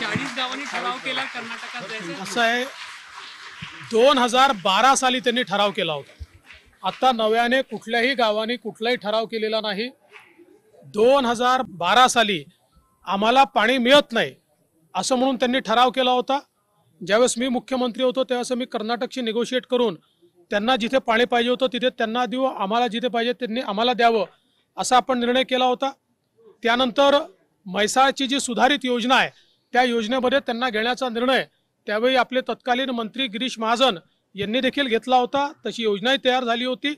चाळीस गावांनी ठराव केला कर्नाटकात असं आहे दोन हजार बारा साली त्यांनी ठराव केला होता आत्ता नव्याने कुठल्याही गावाने कुठलाही ठराव केलेला नाही दोन हजार बारा साली आम्हाला पाणी मिळत नाही असं म्हणून त्यांनी ठराव केला होता ज्यावेळेस मी मुख्यमंत्री होतो त्यावेळेस मी कर्नाटकशी निगोशिएट करून त्यांना जिथे पाणी पाहिजे होतं तिथे त्यांना देऊ आम्हाला जिथे पाहिजे त्यांनी आम्हाला द्यावं असा आपण निर्णय केला होता त्यानंतर म्हैसाळची जी सुधारित योजना आहे त्या योजनेमध्ये त्यांना घेण्याचा निर्णय त्यावेळी आपले तत्कालीन मंत्री गिरीश महाजन यांनी देखील घेतला होता तशी योजनाही तयार झाली होती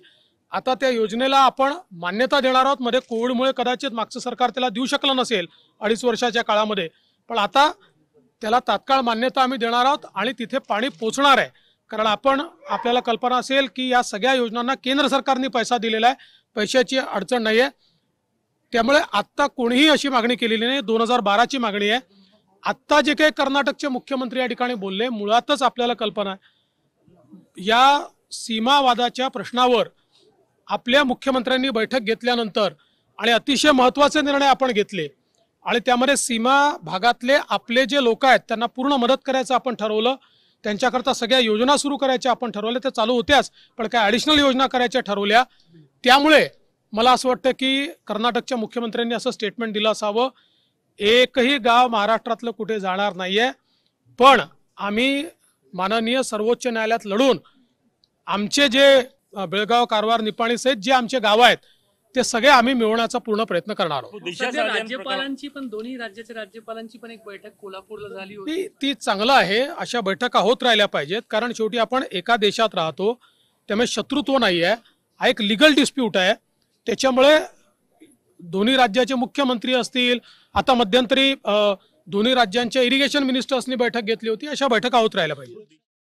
आता त्या योजनेला आपण मान्यता देणार आहोत मध्ये कोविडमुळे कदाचित मागचं सरकार त्याला देऊ शकलं नसेल अडीच वर्षाच्या काळामध्ये पण आता त्याला तात्काळ मान्यता आम्ही देणार आहोत आणि तिथे पाणी पोचणार आहे कारण आपण आपल्याला कल्पना असेल की या सगळ्या योजनांना केंद्र सरकारने पैसा दिलेला आहे पैशाची अडचण नाही आहे त्यामुळे आत्ता कोणीही अशी मागणी केलेली नाही दोन हजार बाराची मागणी आहे आत्ता जे काही कर्नाटकचे मुख्यमंत्री या ठिकाणी बोलले मुळातच आपल्याला कल्पना आहे या सीमावादाच्या प्रश्नावर आपल्या मुख्यमंत्र्यांनी बैठक घेतल्यानंतर आणि अतिशय महत्त्वाचे निर्णय आपण घेतले आणि त्यामध्ये सीमा भागातले आपले जे लोक आहेत त्यांना पूर्ण मदत करायचं आपण ठरवलं त्यांच्याकरता सगळ्या योजना सुरू करायच्या आपण ठरवल्या त्या चालू होत्याच पण काय ॲडिशनल योजना करायच्या ठरवल्या त्यामुळे मला असं वाटतं की कर्नाटकच्या मुख्यमंत्र्यांनी असं स्टेटमेंट दिलं असावं एकही गाव महाराष्ट्रातलं कुठे जाणार नाहीये पण आम्ही माननीय सर्वोच्च न्यायालयात लढून आमचे जे बेळगाव कारवार निपाणी सहित जे आमचे गाव आहेत ते सगळे आम्ही मिळवण्याचा पूर्ण प्रयत्न करणार आहोत राज्यपालांची पण दोन्ही राज्याच्या राज्यपालांची पण एक बैठक कोल्हापूरला झाली होती ती चांगलं आहे अशा बैठका होत राहिल्या पाहिजेत कारण शेवटी आपण एका देशात राहतो त्यामुळे शत्रुत्व नाही आहे हा एक लिगल डिस्प्यूट आहे त्याच्यामुळे दोन्ही राज्याचे मुख्यमंत्री असतील आता मध्यंतरी दोन्ही राज्यांच्या इरिगेशन मिनिस्टर्सनी बैठक घेतली होती अशा बैठका होत राहिल्या पाहिजे